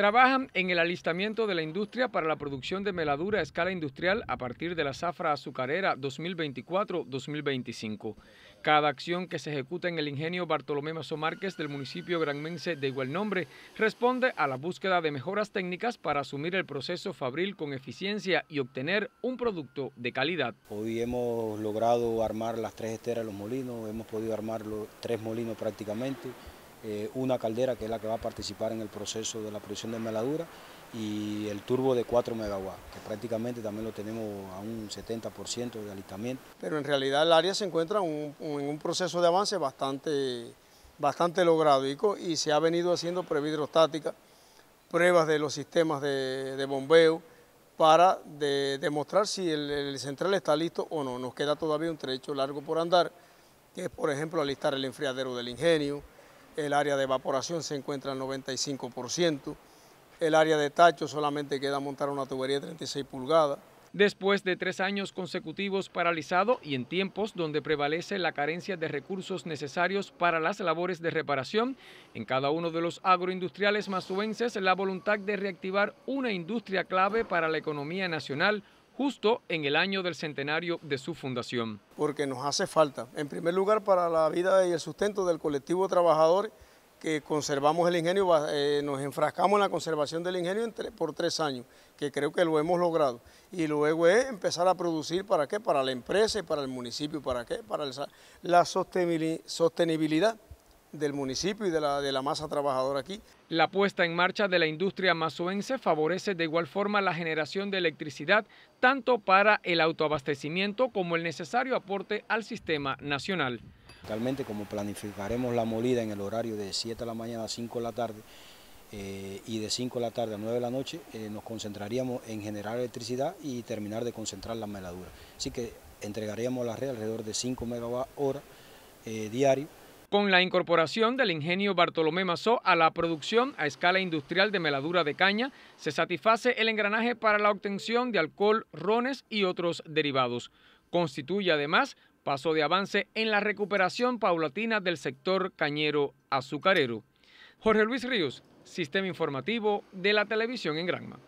Trabajan en el alistamiento de la industria para la producción de meladura a escala industrial a partir de la zafra azucarera 2024-2025. Cada acción que se ejecuta en el ingenio Bartolomé Mazo Márquez del municipio granmense de igual nombre responde a la búsqueda de mejoras técnicas para asumir el proceso fabril con eficiencia y obtener un producto de calidad. Hoy hemos logrado armar las tres esteras de los molinos, hemos podido armar los tres molinos prácticamente eh, una caldera que es la que va a participar en el proceso de la producción de meladura y el turbo de 4 megawatts, que prácticamente también lo tenemos a un 70% de alistamiento. Pero en realidad el área se encuentra en un proceso de avance bastante, bastante logrado y, se ha venido haciendo pre-hidrostática, pruebas de los sistemas de, bombeo para demostrar si el central está listo o no. Nos queda todavía un trecho largo por andar, que es por ejemplo alistar el enfriadero del ingenio, el área de evaporación se encuentra al 95%, el área de tacho solamente queda montar una tubería de 36 pulgadas, Después de tres años consecutivos paralizado y en tiempos donde prevalece la carencia de recursos necesarios para las labores de reparación, en cada uno de los agroindustriales mazuenses la voluntad de reactivar una industria clave para la economía nacional justo en el año del centenario de su fundación. Porque nos hace falta, en primer lugar, para la vida y el sustento del colectivo trabajador que conservamos el ingenio, eh, nos enfrascamos en la conservación del ingenio por tres años, que creo que lo hemos logrado. Y luego es empezar a producir, ¿para qué? Para la empresa y para el municipio, ¿para qué? Para la sostenibilidad del municipio y de la, de la masa trabajadora aquí. La puesta en marcha de la industria mazoense favorece de igual forma la generación de electricidad, tanto para el autoabastecimiento como el necesario aporte al sistema nacional. Realmente como planificaremos la molida en el horario de 7 de la mañana a 5 de la tarde, eh, y de 5 de la tarde a 9 de la noche eh, nos concentraríamos en generar electricidad y terminar de concentrar la meladura. Así que entregaríamos la red alrededor de 5 megawatt hora eh, diario con la incorporación del ingenio Bartolomé Mazó a la producción a escala industrial de meladura de caña, se satisface el engranaje para la obtención de alcohol, rones y otros derivados. Constituye además paso de avance en la recuperación paulatina del sector cañero azucarero. Jorge Luis Ríos, Sistema Informativo de la Televisión en Granma.